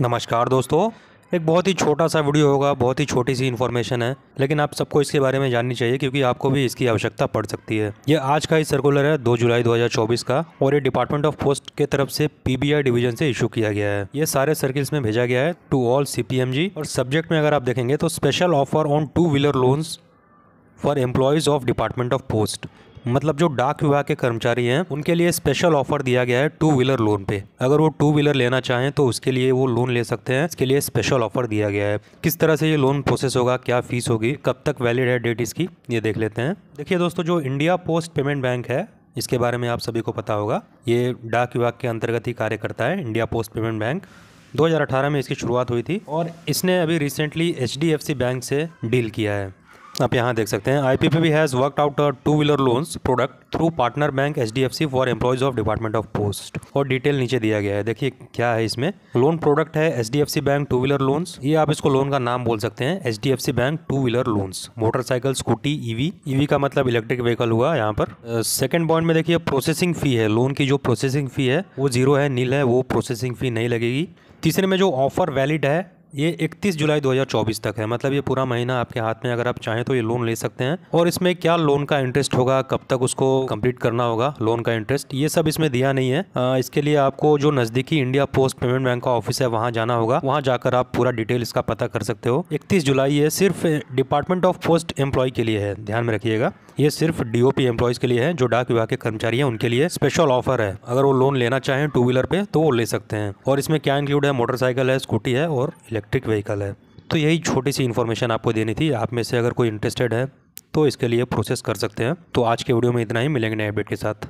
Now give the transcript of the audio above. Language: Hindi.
नमस्कार दोस्तों एक बहुत ही छोटा सा वीडियो होगा बहुत ही छोटी सी इन्फॉर्मेशन है लेकिन आप सबको इसके बारे में जाननी चाहिए क्योंकि आपको भी इसकी आवश्यकता पड़ सकती है ये आज का ही सर्कुलर है 2 जुलाई 2024 का और ये डिपार्टमेंट ऑफ पोस्ट के तरफ से पीबीआई डिवीजन से इशू किया गया है ये सारे सर्किल्स में भेजा गया है टू ऑल सी और सब्जेक्ट में अगर आप देखेंगे तो special offer on two wheeler loans for employees of department of post मतलब जो डाक विभाग के कर्मचारी हैं उनके लिए स्पेशल ऑफर दिया गया है टू व्हीलर लोन पे अगर वो टू व्हीलर लेना चाहें तो उसके लिए वो लोन ले सकते हैं इसके लिए स्पेशल ऑफर दिया गया है किस तरह से ये लोन प्रोसेस होगा क्या फीस होगी कब तक वैलिड है डेट इसकी ये देख लेते हैं देखिए दोस्तों जो इंडिया पोस्ट पेमेंट बैंक है इसके बारे में आप सभी को पता होगा ये डाक विभाग के अंतर्गत ही कार्य करता है इंडिया पोस्ट पेमेंट बैंक 2018 में इसकी शुरुआत हुई थी और इसने अभी रिसेंटली एच बैंक से डील किया है आप यहाँ देख सकते हैं I P P has worked out two wheeler loans product through partner bank H D F C for employees of department of post और डिटेल नीचे दिया गया है देखिए क्या है इसमें लोन प्रोडक्ट है H D F C bank two wheeler loans ये आप इसको लोन का नाम बोल सकते हैं H D F C bank two wheeler loans motorcycle scooty EV EV का मतलब इलेक्ट्रिक व्हीकल हुआ यहाँ पर सेकेंड पॉइंट में देखिए प्रोसेसिंग फी है लोन की जो प्रोसेसिंग फी है वो जीरो है नील है वो प्रोसेसिंग फी नहीं लगेगी तीसरे में जो ऑफर वैलिड है ये 31 जुलाई 2024 तक है मतलब ये पूरा महीना आपके हाथ में अगर आप चाहें तो ये लोन ले सकते हैं और इसमें क्या लोन का इंटरेस्ट होगा कब तक उसको कंप्लीट करना होगा लोन का इंटरेस्ट ये सब इसमें दिया नहीं है आ, इसके लिए आपको जो नज़दीकी इंडिया पोस्ट पेमेंट बैंक का ऑफिस है वहां जाना होगा वहां जाकर आप पूरा डिटेल इसका पता कर सकते हो इकतीस जुलाई ये सिर्फ डिपार्टमेंट ऑफ पोस्ट एम्प्लॉय के लिए है ध्यान में रखिएगा ये सिर्फ डीओपी एम्प्लॉयज़ के लिए है जो डाक विभाग के कर्मचारी है उनके लिए स्पेशल ऑफर है अगर वो लोन लेना चाहें टू व्हीलर पे तो वो ले सकते हैं और इसमें क्या इंक्लूड है मोटरसाइकिल है स्कूटी है और इलेक्ट्रिक व्हीकल है तो यही छोटी सी इन्फॉर्मेशन आपको देनी थी आप में से अगर कोई इंटरेस्टेड है तो इसके लिए प्रोसेस कर सकते हैं तो आज के वीडियो में इतना ही मिलेंगे नए अपडेट के साथ